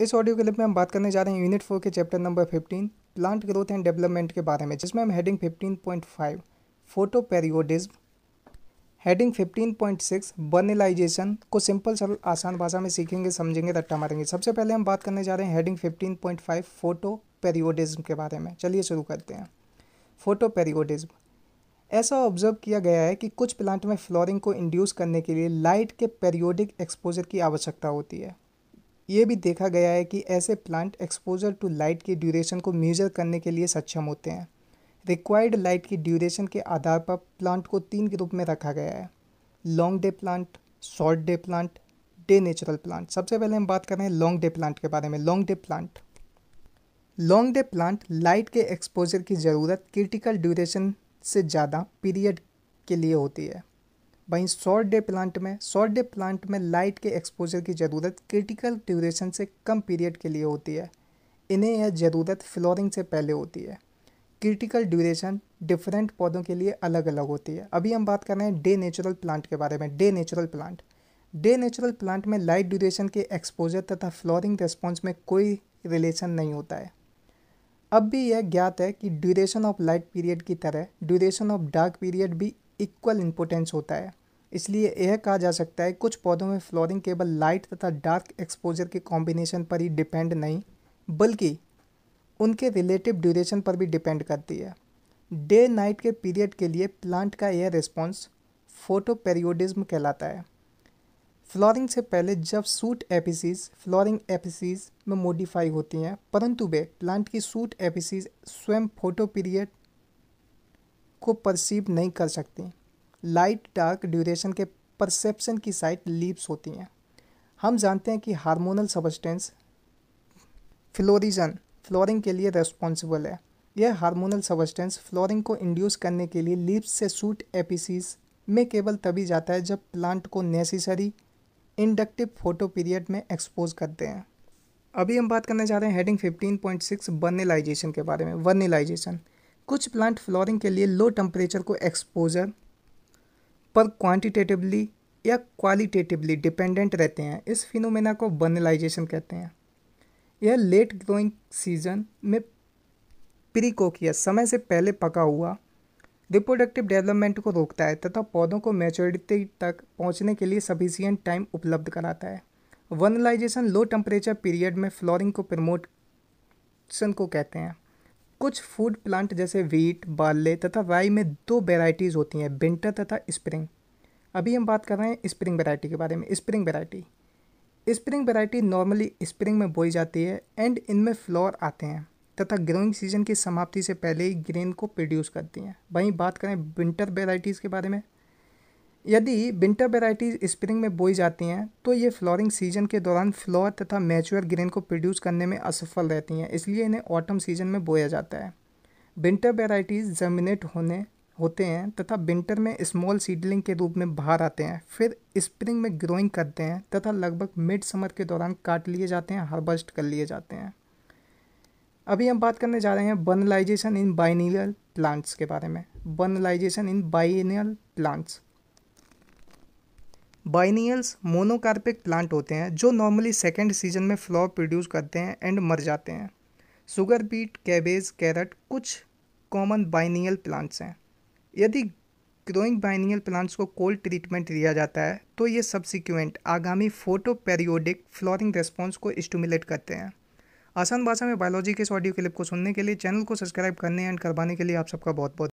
इस audio clip में हम बात करने जा रहे हैं यूनिट फोर के chapter number fifteen plant growth and development के बारे में जिसमें हम heading fifteen point five photoperiodism heading fifteen point six vernalisation को सिंपल सरल आसान भाषा में सीखेंगे समझेंगे रट्टा मारेंगे सबसे पहले हम बात करने जा रहे हैं heading fifteen point five photoperiodism के बारे में चलिए शुरू करते हैं फोटो पेरियोडिज्म ऐसा ऑब्जर्व किया गया है कि कुछ प्लांट में फ्लोरिंग को इंड्यूस करने के लिए लाइट के पेरियोडिक एक्सपोजर की आवश्यकता होती है ये भी देखा गया है कि ऐसे प्लांट एक्सपोजर टू लाइट की ड्यूरेशन को मेजर करने के लिए सक्षम होते हैं रिक्वायर्ड लाइट की ड्यूरेशन के आधार पर प्लांट को तीन ग्रुप में रखा गया है long day plant short day plant day neutral plant सबसे पहले हम बात कर रहे हैं लॉन्ग डे प्लांट के बारे में long day plant long day plant light के एक्सपोजर की ज़रूरत क्रिटिकल ड्यूरेशन से ज़्यादा पीरियड के लिए होती है वहीं शॉर्ट डे प्लांट में शॉर्ट डे प्लांट में लाइट के एक्सपोजर की ज़रूरत क्रिटिकल ड्यूरेशन से कम पीरियड के लिए होती है इन्हें यह ज़रूरत फ्लोरिंग से पहले होती है क्रिटिकल ड्यूरेशन डिफरेंट पौधों के लिए अलग अलग होती है अभी हम बात कर रहे हैं डे नेचुरल प्लांट के बारे में day neutral plant day neutral plant में लाइट ड्यूरेशन के एक्सपोजर तथा फ्लोरिंग रेस्पॉन्स में कोई रिलेशन नहीं होता है अब भी यह ज्ञात है कि ड्यूरेशन ऑफ लाइट पीरियड की तरह ड्यूरेशन ऑफ डार्क पीरियड भी इक्वल इम्पोर्टेंस होता है इसलिए यह कहा जा सकता है कुछ पौधों में फ्लोरिंग केवल लाइट तथा डार्क एक्सपोजर के कॉम्बिनेशन पर ही डिपेंड नहीं बल्कि उनके रिलेटिव ड्यूरेशन पर भी डिपेंड करती है डे नाइट के पीरियड के लिए प्लांट का यह रिस्पॉन्स फोटोपेरियोडिज्म कहलाता है फ्लोरिंग से पहले जब सूट एपिसीज फ्लोरिंग एपिसीज में मॉडिफाई होती हैं परंतु वे प्लांट की सूट एपिसीज स्वयं फोटो पीरियड को परसीव नहीं कर सकती लाइट डार्क ड्यूरेशन के परसेप्शन की साइट लीप्स होती हैं हम जानते हैं कि हार्मोनल सबस्टेंस फ्लोरिजन फ्लोरिंग के लिए रेस्पॉन्सिबल है यह हार्मोनल सबस्टेंस फ्लोरिंग को इंड्यूस करने के लिए लीप्स से सूट एपीसीज में केवल तभी जाता है जब प्लांट को नेसेसरी इंडक्टिव फोटो पीरियड में एक्सपोज करते हैं अभी हम बात करने जा रहे हैं हेडिंग 15.6 वर्निलाइजेशन के बारे में वर्निलाइजेशन कुछ प्लांट फ्लोरिंग के लिए लो टेम्परेचर को एक्सपोजर पर क्वांटिटेटिवली या क्वालिटेटिवली डिपेंडेंट रहते हैं इस फिनोमेना को बर्नलाइजेशन कहते हैं यह लेट ग्रोइंग सीजन में प्रीकोकिया समय से पहले पका हुआ रिप्रोडक्टिव डेवलपमेंट को रोकता है तथा पौधों को मेचोरिटी तक पहुंचने के लिए सफिशियंट टाइम उपलब्ध कराता है वर्नलाइजेशन लो टेम्परेचर पीरियड में फ्लोरिंग को प्रमोटन को कहते हैं कुछ फूड प्लांट जैसे वीट बाले तथा राई में दो वेराइटीज़ होती हैं विंटर तथा स्प्रिंग अभी हम बात कर रहे हैं स्प्रिंग वेराइटी के बारे में spring variety spring variety normally spring में बोई जाती है एंड इनमें फ्लोर आते हैं तथा ग्रोइंग सीजन की समाप्ति से पहले ही ग्रेन को प्रोड्यूस करती हैं वहीं बात करें विंटर वेराइटीज़ के बारे में यदि विंटर वेराइटीज स्प्रिंग में बोई जाती हैं तो ये फ्लोरिंग सीजन के दौरान फ्लोर तथा मैच्योर ग्रेन को प्रोड्यूस करने में असफल रहती हैं इसलिए इन्हें ऑटम सीजन में बोया जाता है विंटर वेराइटीज़ जर्मिनेट होने होते हैं तथा विंटर में स्मॉल सीडलिंग के रूप में बाहर आते हैं फिर स्प्रिंग में ग्रोइंग करते हैं तथा लगभग मिड समर के दौरान काट लिए जाते हैं हार्वेस्ट कर लिए जाते हैं अभी हम बात करने जा रहे हैं बर्नलाइजेशन इन बाइनियल प्लांट्स के बारे में vernalisation in biennial plants biennials monocarpic plant होते हैं जो नॉर्मली सेकेंड सीजन में फ्लॉर प्रोड्यूस करते हैं एंड मर जाते हैं शुगर बीट कैबेज कैरट कुछ कॉमन बाइनियल प्लांट्स हैं यदि ग्रोइंग बाइनियल प्लांट्स को कोल्ड ट्रीटमेंट दिया जाता है तो ये सब्सिक्वेंट आगामी फोटो पेरियोडिक फ्लोरिंग रेस्पॉन्स को स्टूमुलेट करते हैं आसान भाषा में बायोलॉजी के इस ऑडियो क्लिप को सुनने के लिए चैनल को सब्सक्राइब करने एंड करवाने के लिए आप सबका बहुत बहुत